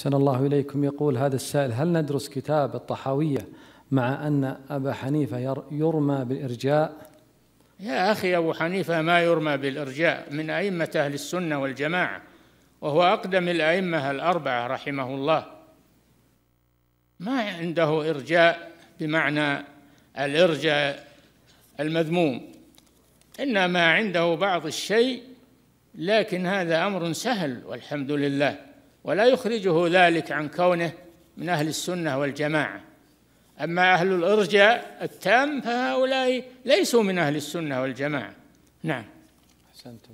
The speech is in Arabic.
أحسن الله إليكم يقول هذا السائل هل ندرس كتاب الطحاوية مع أن أبا حنيفة يرمى بالإرجاء يا أخي أبو حنيفة ما يرمى بالإرجاء من أئمة أهل السنة والجماعة وهو أقدم الأئمة الأربعة رحمه الله ما عنده إرجاء بمعنى الإرجاء المذموم إنما عنده بعض الشيء لكن هذا أمر سهل والحمد لله ولا يخرجه ذلك عن كونه من أهل السنة والجماعة أما أهل الإرجاء التام فهؤلاء ليسوا من أهل السنة والجماعة نعم أحسنتم